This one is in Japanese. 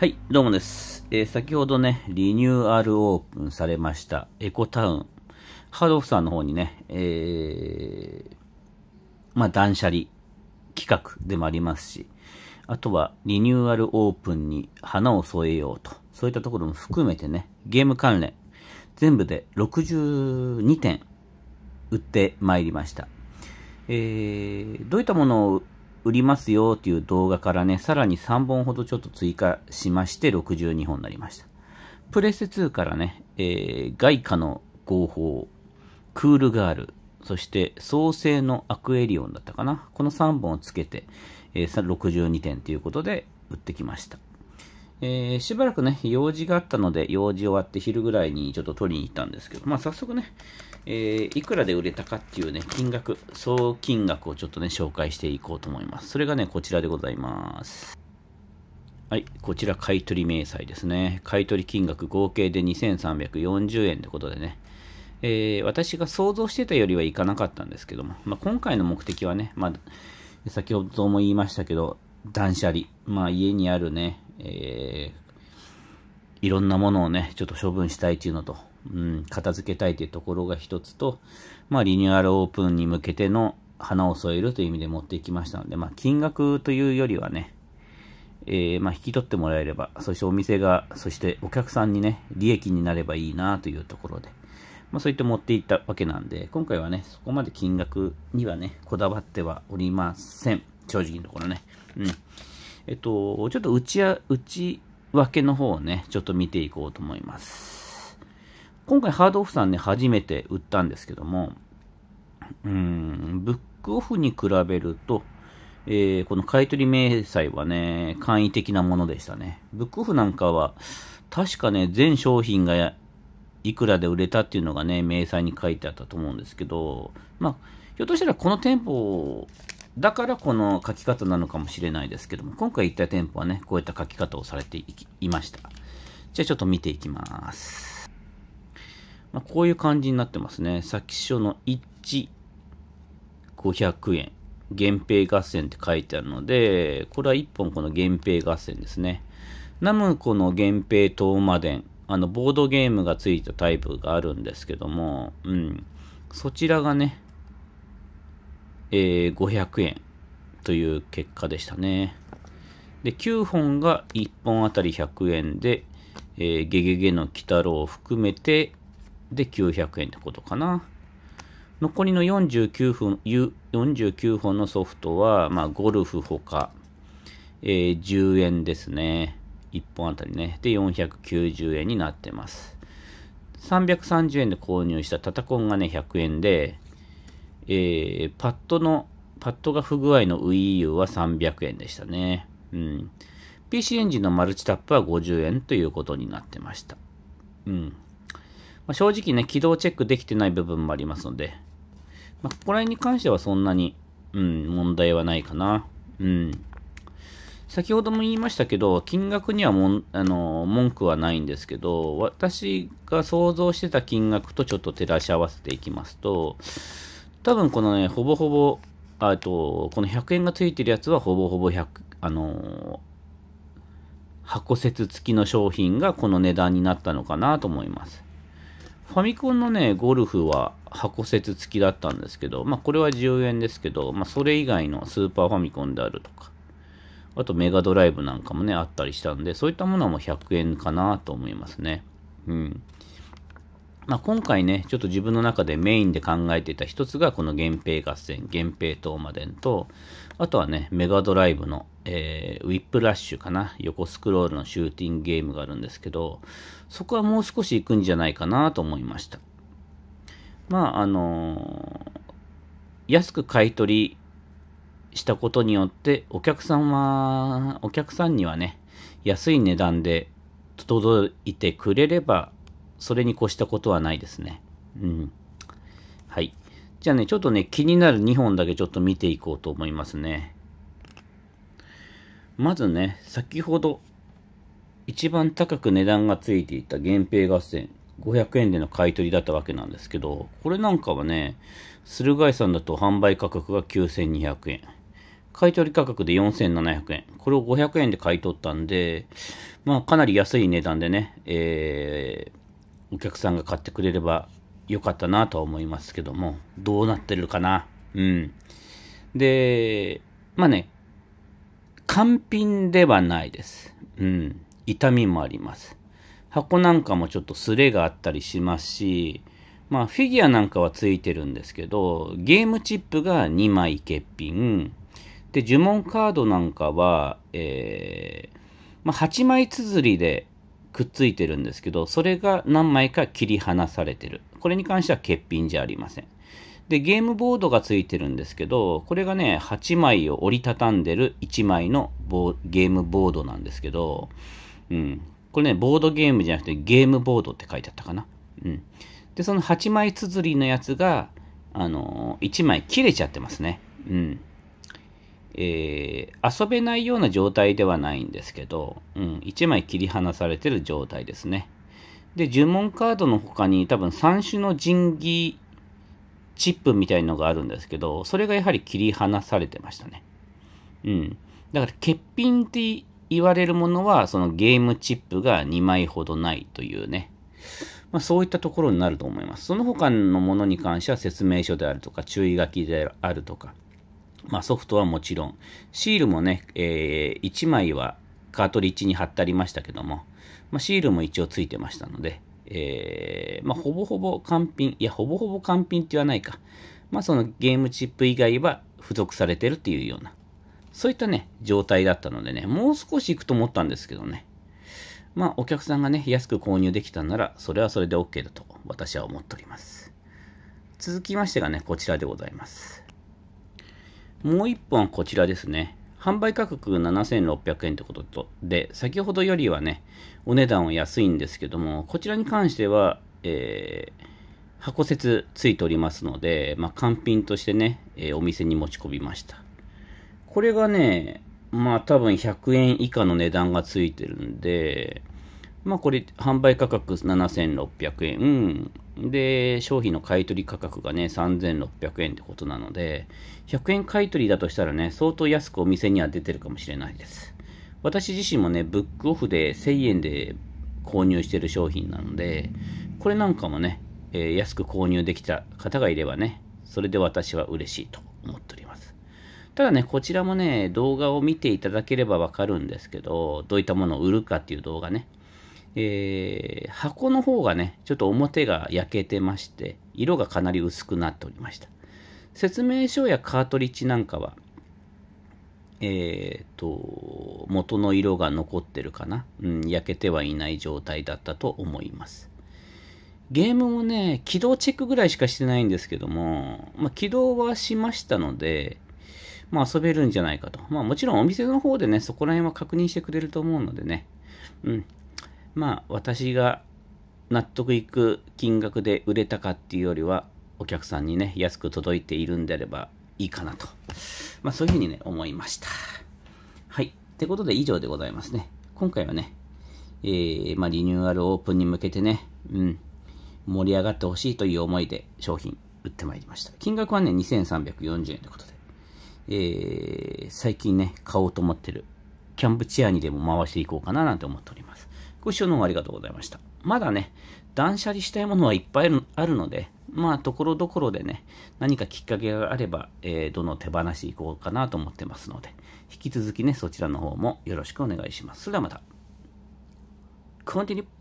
はい、どうもです。えー、先ほどね、リニューアルオープンされました、エコタウン。ハードオフさんの方にね、えー、まあ、断捨離企画でもありますし、あとはリニューアルオープンに花を添えようと、そういったところも含めてね、ゲーム関連、全部で62点売ってまいりました。えー、どういったものを売りますよっていう動画からね、さらに3本ほどちょっと追加しまして、62本になりました。プレステ2からね、えー、外貨の合法、クールガール、そして創生のアクエリオンだったかな。この3本をつけて、えー、62点ということで売ってきました。えー、しばらくね、用事があったので、用事終わって昼ぐらいにちょっと取りに行ったんですけど、まあ早速ね、えー、いくらで売れたかっていうね、金額、総金額をちょっとね、紹介していこうと思います。それがね、こちらでございます。はい、こちら買取明細ですね。買取金額合計で2340円ってことでね、えー、私が想像してたよりはいかなかったんですけども、まあ、今回の目的はね、まあ、先ほども言いましたけど、断捨離、まあ、家にあるね、えー、いろんなものをね、ちょっと処分したいっていうのと、うん、片付けたいというところが一つと、まあ、リニューアルオープンに向けての花を添えるという意味で持っていきましたので、まあ、金額というよりはね、えー、まあ、引き取ってもらえれば、そしてお店が、そしてお客さんにね、利益になればいいなというところで、まあ、そういって持っていったわけなんで、今回はね、そこまで金額にはね、こだわってはおりません。正直のところね。うん。えっと、ちょっと内や内訳の方をね、ちょっと見ていこうと思います。今回ハードオフさんね、初めて売ったんですけども、うん、ブックオフに比べると、えー、この買取明細はね、簡易的なものでしたね。ブックオフなんかは、確かね、全商品がいくらで売れたっていうのがね、明細に書いてあったと思うんですけど、まあ、ひょっとしたらこの店舗だからこの書き方なのかもしれないですけども、今回言った店舗はね、こういった書き方をされていました。じゃあちょっと見ていきます。まあ、こういう感じになってますね。先書の1、500円。源平合戦って書いてあるので、これは1本この源平合戦ですね。ナムコの源平東馬伝。あの、ボードゲームがついたタイプがあるんですけども、うん。そちらがね、えー、500円という結果でしたね。で、9本が1本あたり100円で、えー、ゲゲゲの鬼太郎を含めて、で、900円ってことかな。残りの49本 ,49 本のソフトは、まあ、ゴルフほか、えー、10円ですね。1本あたりね。で、490円になってます。330円で購入したタタコンがね、100円で、えー、パッドの、パッドが不具合の WiiU は300円でしたね。うん。PC エンジンのマルチタップは50円ということになってました。うん。まあ、正直ね、起動チェックできてない部分もありますので、まあ、ここら辺に関してはそんなに、うん、問題はないかな。うん。先ほども言いましたけど、金額にはもあの文句はないんですけど、私が想像してた金額とちょっと照らし合わせていきますと、多分このね、ほぼほぼ、あと、この100円がついてるやつはほぼほぼ100、あのー、箱説付きの商品がこの値段になったのかなと思います。ファミコンのね、ゴルフは箱説付きだったんですけど、まあこれは10円ですけど、まあそれ以外のスーパーファミコンであるとか、あとメガドライブなんかもね、あったりしたんで、そういったものはもう100円かなと思いますね。うん。まあ、今回ね、ちょっと自分の中でメインで考えていた一つが、この源平合戦、源平マデンと、あとはね、メガドライブの、えー、ウィップラッシュかな、横スクロールのシューティングゲームがあるんですけど、そこはもう少し行くんじゃないかなと思いました。まあ、あのー、安く買い取りしたことによって、お客さんは、お客さんにはね、安い値段で届いてくれれば、それに越したことはないですね。うん。はい。じゃあね、ちょっとね、気になる2本だけちょっと見ていこうと思いますね。まずね、先ほど、一番高く値段がついていた源平合戦、500円での買い取りだったわけなんですけど、これなんかはね、駿河屋さんだと販売価格が9200円。買取価格で4700円。これを500円で買い取ったんで、まあかなり安い値段でね、えー、お客さんが買ってくれればよかったなとは思いますけども、どうなってるかな。うん。で、まあね、完品ではないです。うん。痛みもあります。箱なんかもちょっと擦れがあったりしますし、まあフィギュアなんかはついてるんですけど、ゲームチップが2枚欠品。で、呪文カードなんかは、えー、まあ8枚綴りでくっついてるんですけど、それが何枚か切り離されてる。これに関しては欠品じゃありません。で、ゲームボードがついてるんですけど、これがね、8枚を折りたたんでる1枚のゲームボードなんですけど、うん。これね、ボードゲームじゃなくてゲームボードって書いてあったかな。うん。で、その8枚綴りのやつが、あのー、1枚切れちゃってますね。うん。えー、遊べないような状態ではないんですけど、うん、1枚切り離されてる状態ですね。で、呪文カードの他に多分3種の神器チップみたいのがあるんですけど、それがやはり切り離されてましたね。うん。だから、欠品って言われるものは、そのゲームチップが2枚ほどないというね。まあ、そういったところになると思います。その他のものに関しては説明書であるとか、注意書きであるとか、まあ、ソフトはもちろん、シールもね、えー、1枚はカートリッジに貼ってありましたけども、まあ、シールも一応ついてましたので、えー、まあ、ほぼほぼ完品、いや、ほぼほぼ完品って言わないか。まあ、そのゲームチップ以外は付属されてるっていうような、そういったね、状態だったのでね、もう少し行くと思ったんですけどね。まあ、お客さんがね、安く購入できたなら、それはそれで OK だと私は思っております。続きましてがね、こちらでございます。もう1本こちらですね。販売価格7600円ってことと、で、先ほどよりはね、お値段は安いんですけども、こちらに関しては、えー、箱説ついておりますので、まあ、完品としてね、えー、お店に持ち込みました。これがね、まあ多分100円以下の値段がついてるんで、まあこれ、販売価格7600円。で、商品の買取価格がね、3600円ってことなので、100円買取だとしたらね、相当安くお店には出てるかもしれないです。私自身もね、ブックオフで1000円で購入してる商品なので、これなんかもね、えー、安く購入できた方がいればね、それで私は嬉しいと思っております。ただね、こちらもね、動画を見ていただければわかるんですけど、どういったものを売るかっていう動画ね。えー、箱の方がね、ちょっと表が焼けてまして、色がかなり薄くなっておりました。説明書やカートリッジなんかは、えっ、ー、と、元の色が残ってるかな。うん、焼けてはいない状態だったと思います。ゲームもね、起動チェックぐらいしかしてないんですけども、まあ、起動はしましたので、まあ遊べるんじゃないかと。まあもちろんお店の方でね、そこら辺は確認してくれると思うのでね。うん。まあ私が納得いく金額で売れたかっていうよりはお客さんにね安く届いているんであればいいかなと、まあ、そういうふうにね思いましたはいってことで以上でございますね今回はね、えー、まあ、リニューアルオープンに向けてね、うん、盛り上がってほしいという思いで商品売ってまいりました金額はね2340円ということで、えー、最近ね買おうと思ってるキャンプチェアにでも回していこうかななんて思っておりますご視聴の方ありがとうございました。まだね、断捨離したいものはいっぱいあるので、まあ、ところどころでね、何かきっかけがあれば、えー、どの手放し行いこうかなと思ってますので、引き続きね、そちらの方もよろしくお願いします。それではまた。Continue.